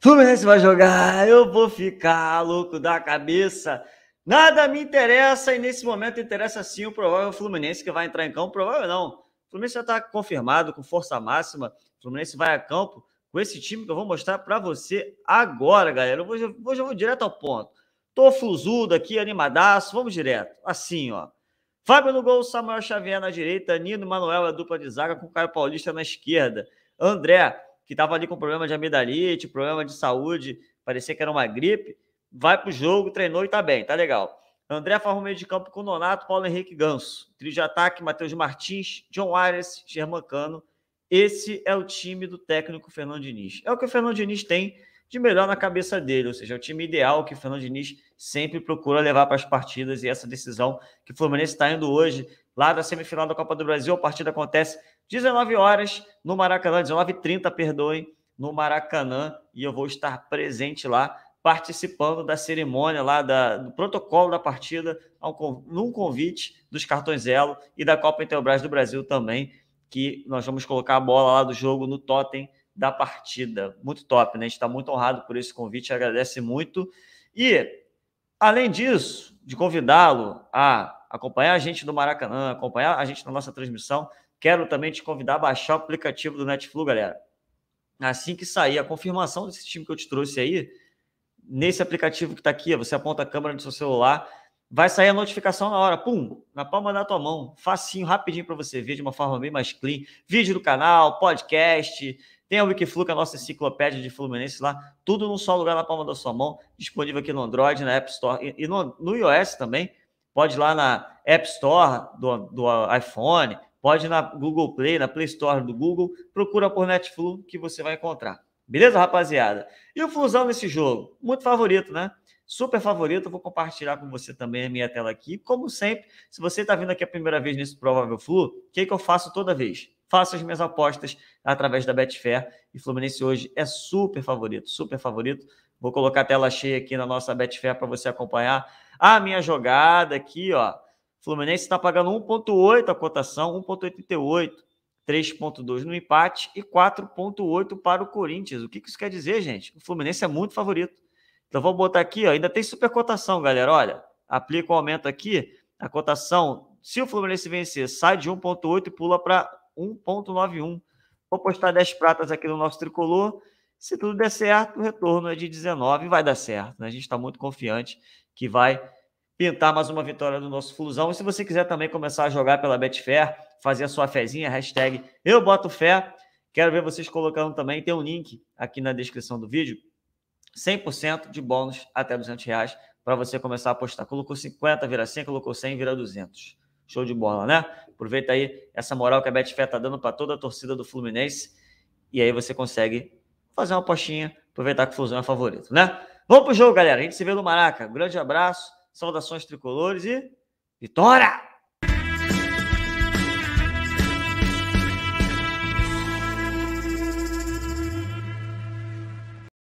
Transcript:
Fluminense vai jogar, eu vou ficar louco da cabeça. Nada me interessa e nesse momento interessa sim o provável Fluminense que vai entrar em campo. Provável não. O Fluminense já está confirmado com força máxima. O Fluminense vai a campo com esse time que eu vou mostrar para você agora, galera. Eu vou, eu vou, eu vou direto ao ponto. Tô fluzudo aqui, animadaço. Vamos direto. Assim, ó. Fábio no gol, Samuel Xavier na direita, Nino Manuel a dupla de zaga com Caio Paulista na esquerda. André que estava ali com problema de amidalite, problema de saúde, parecia que era uma gripe, vai para o jogo, treinou e tá bem, tá legal. André forma meio de campo com Nonato, Paulo Henrique Ganso. Trio de ataque, Matheus Martins, John Ares, Cano. Esse é o time do técnico Fernando Diniz. É o que o Fernando Diniz tem de melhor na cabeça dele, ou seja, é o time ideal que o Fernando Diniz sempre procura levar para as partidas e essa decisão que o Fluminense está indo hoje lá da semifinal da Copa do Brasil. A partida acontece 19 horas no Maracanã, 19h30, perdoem, no Maracanã, e eu vou estar presente lá, participando da cerimônia lá, da, do protocolo da partida, ao, num convite dos cartões Elo e da Copa Interbras do Brasil também, que nós vamos colocar a bola lá do jogo no totem da partida. Muito top, né? A gente está muito honrado por esse convite, agradece muito. E, além disso, de convidá-lo a acompanhar a gente no Maracanã, acompanhar a gente na nossa transmissão. Quero também te convidar a baixar o aplicativo do Netflu, galera. Assim que sair a confirmação desse time que eu te trouxe aí, nesse aplicativo que está aqui, você aponta a câmera do seu celular, vai sair a notificação na hora, pum, na palma da tua mão, facinho, rapidinho para você ver de uma forma bem mais clean. Vídeo do canal, podcast, tem a Wikiflu, que é a nossa enciclopédia de Fluminense lá, tudo num só lugar na palma da sua mão, disponível aqui no Android, na App Store e no, no iOS também pode ir lá na App Store do, do iPhone, pode ir na Google Play, na Play Store do Google, procura por NetFlu que você vai encontrar. Beleza, rapaziada? E o Flusão nesse jogo? Muito favorito, né? Super favorito, eu vou compartilhar com você também a minha tela aqui. Como sempre, se você está vindo aqui a primeira vez nesse Provável Flu, o que, que eu faço toda vez? Faço as minhas apostas através da Betfair. E Fluminense hoje é super favorito, super favorito. Vou colocar a tela cheia aqui na nossa Betfair para você acompanhar a ah, minha jogada aqui, ó. Fluminense está pagando 1,8 a cotação, 1,88, 3,2 no empate e 4,8 para o Corinthians. O que, que isso quer dizer, gente? O Fluminense é muito favorito. Então vou botar aqui, ó, ainda tem super cotação, galera. Olha, aplica o aumento aqui, a cotação, se o Fluminense vencer, sai de 1,8 e pula para 1,91. Vou postar 10 pratas aqui no nosso tricolor. Se tudo der certo, o retorno é de 19 e vai dar certo. Né? A gente está muito confiante que vai pintar mais uma vitória do nosso Flusão. E se você quiser também começar a jogar pela Betfair, fazer a sua fezinha, hashtag eu boto fé. Quero ver vocês colocando também. Tem um link aqui na descrição do vídeo. 100% de bônus até 200 reais para você começar a apostar. Colocou 50, vira 100, colocou 100, vira 200. Show de bola, né? Aproveita aí essa moral que a Betfair está dando para toda a torcida do Fluminense. E aí você consegue fazer uma apostinha, aproveitar que o Flusão é favorito, né? Vamos pro jogo, galera. A gente se vê no Maraca. grande abraço, saudações tricolores e vitória!